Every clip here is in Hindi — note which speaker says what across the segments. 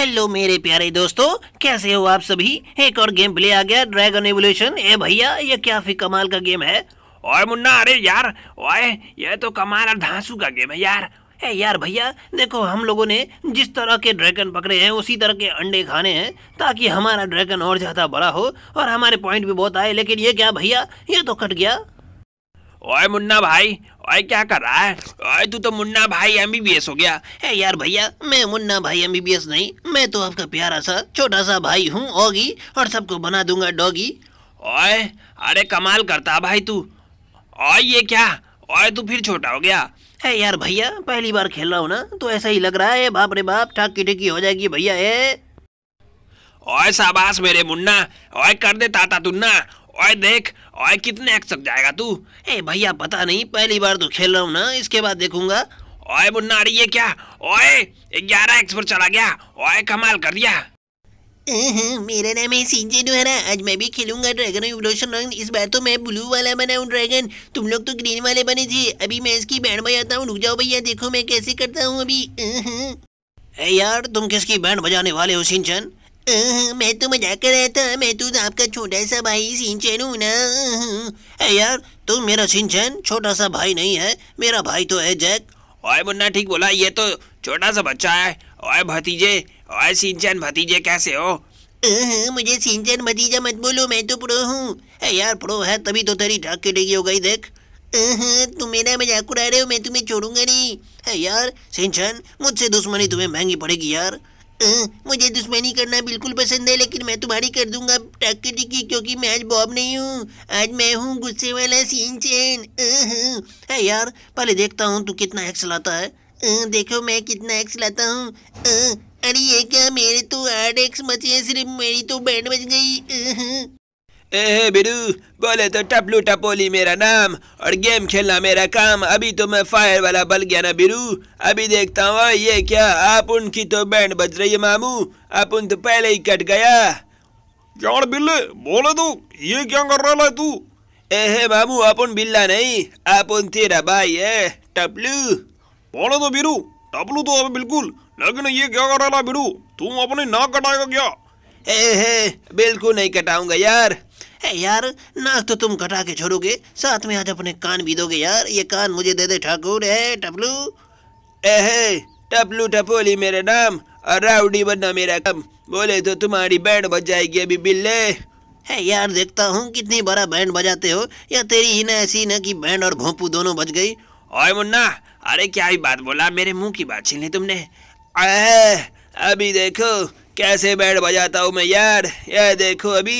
Speaker 1: हेलो मेरे प्यारे दोस्तों कैसे हो आप सभी एक और गेम प्ले आ गया ड्रैगन एवोल्यूशन ए भैया ये क्या फिर कमाल का गेम है और मुन्ना अरे यार ओए ये तो कमाल और धांसू का गेम है यार ए यार भैया देखो हम लोगों ने जिस तरह के ड्रैगन पकड़े हैं उसी तरह के अंडे खाने हैं ताकि हमारा ड्रैगन और ज़्यादा बड़ा हो और हमारे पॉइंट भी बहुत आए लेकिन ये क्या भैया ये तो कट गया ओए मुन्ना भाई ओए क्या कर रहा है ओए तू तो मुन्ना भाई एमबीबीएस हो गया है यार भैया मैं मुन्ना भाई एमबीबीएस नहीं मैं तो आपका प्यारा सा छोटा सा भाई हूँ ओगी और सबको बना दूंगा डॉगी ओए अरे कमाल करता भाई तू ओए ये क्या ओए तू फिर छोटा हो गया है यार भैया पहली बार खेल रहा हूँ ना तो ऐसा ही लग रहा है बाप रे बाप ठाकी टिकी हो जाएगी भैया ए ओए शाबाश मेरे मुन्ना ओए कर दे ताता तुन्ना ओए देख ओए कितने एक सक जाएगा तू ए भैया पता नहीं पहली बार तो खेल रहा हूँ ना इसके बाद देखूंगा ओए मुन्ना अरे ये क्या ओए ग्यारह एक्स पर चला गया ओए कमाल कर दिया मेरा नाम है सिंजे द्वारा आज मैं भी खेलूंगा ड्रैगन इवोल्यूशन रंग इस बार तो मैं ब्लू वाला बना हूँ ड्रैगन तुम लोग तो ग्रीन वाले बने थे अभी मैं इसकी बैंड बजाता हूँ रुक जाओ भैया देखो मैं कैसे करता हूँ अभी ए यार तुम किसकी बैंड बजाने वाले हो सिंचन मैं तो मजाक कर रहा था मैं तो आपका छोटा सा भाई सिंचन हूँ ना यार तू तो मेरा सिंचन छोटा सा भाई नहीं है मेरा भाई तो है जैक ओए मुन्ना ठीक बोला ये तो छोटा सा बच्चा है ओए भतीजे ओए सिंचन भतीजे कैसे हो मुझे सिंचन भतीजा मत बोलो मैं तो प्रो हूँ यार प्रो है तभी तो तेरी ढाक की डिगी हो गई देख तुम मेरा मजाक उड़ा रहे हो मैं तुम्हें छोड़ूंगा नहीं यार सिंचन मुझसे दुश्मनी तुम्हें महंगी पड़ेगी यार हाँ, मुझे दुश्मनी करना बिल्कुल पसंद है लेकिन मैं तुम्हारी कर दूंगा टक्कर की क्योंकि मैं आज बॉब नहीं हूँ आज मैं हूँ गुस्से वाला सीन चैन है हाँ, हाँ। यार पहले देखता हूँ तू कितना एक्स लाता है देखो मैं कितना एक्स लाता हूँ अरे ये क्या मेरे तो आठ एक्स मचे हैं सिर्फ मेरी तो बैंड बच गई एहे eh, बिरू eh, बोले तो टपलू टपोली मेरा नाम और गेम खेलना मेरा काम अभी तो मैं फायर वाला बल गया ना बिरू अभी देखता हूँ ये क्या आप उनकी तो बैंड बज रही है मामू आप उन तो पहले ही कट गया यार बिल्ले बोले तू तो, ये क्या कर रहा है तू ए eh, मामू अपन बिल्ला नहीं अपन तेरा भाई है टपलू बोले तो बिरू टपलू तो अभी बिल्कुल लेकिन ये क्या कर रहा है बिरू तुम अपने नाक कटाएगा क्या ए बिल्कुल नहीं कटाऊंगा यार है यार नाक तो तुम कटा के छोड़ोगे साथ में आज अपने कान भी दोगे यार ये कान मुझे दे दे ठाकुर है टपलू एहे टपलू टपोली मेरा नाम और राउडी बनना मेरा कम बोले तो तुम्हारी बैंड बज जाएगी अभी बिल्ले है यार देखता हूँ कितनी बड़ा बैंड बजाते हो या तेरी ही ना ऐसी न कि बैंड और भोंपू दोनों बज गई ओए मुन्ना अरे क्या ही बात बोला मेरे मुंह की बात छीन ली तुमने अभी देखो कैसे बैंड बजाता हूँ मैं यार यह देखो अभी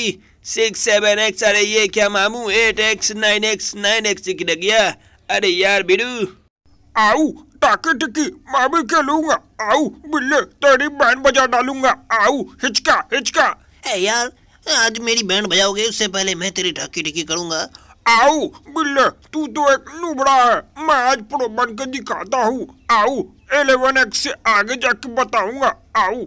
Speaker 1: सिक्स सेवन एक्स अरे ये क्या मामू eight x nine x nine x निकल गया अरे यार बिरू आओ टाके टिकी मैं भी खेलूंगा आओ बिल्ले तेरी बैंड बजा डालूंगा आओ हिचका हिचका ए यार आज मेरी बैंड बजाओगे उससे पहले मैं तेरी टाकी टिकी करूंगा आओ बिल्ले तू तो एक नुबड़ा है मैं आज प्रो बन के दिखाता हूँ आओ एलेवन एक्स से आगे जाके बताऊंगा आओ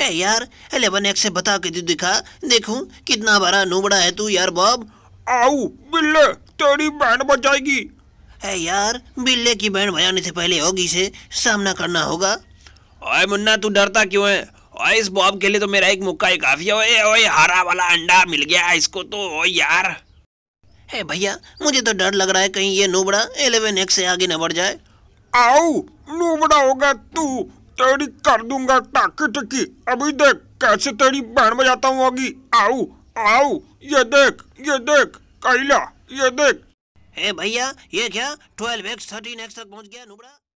Speaker 1: है यार एलेवन एक्स से बता के तो दिखा देखूं कितना बड़ा नूबड़ा है तू यार बॉब आओ बिल्ले तेरी बहन बचाएगी है यार बिल्ले की बहन बजाने से पहले होगी से सामना करना होगा ओए मुन्ना तू डरता क्यों है ओए इस बॉब के लिए तो मेरा एक मुक्का ही काफी है ओए ओए हरा वाला अंडा मिल गया इसको तो ओए यार हे भैया मुझे तो डर लग रहा है कहीं ये नूबड़ा एलेवन एक्स से आगे न बढ़ जाए आओ नूबड़ा होगा तू तेरी कर दूंगा टाकी टिकी अभी देख कैसे तेरी बहन बजाता हूँ अगी आओ आओ ये देख ये देख कैला ये देख हे भैया ये क्या ट्वेल्व एक्स थर्टीन एक्स तक पहुँच गया नुबड़ा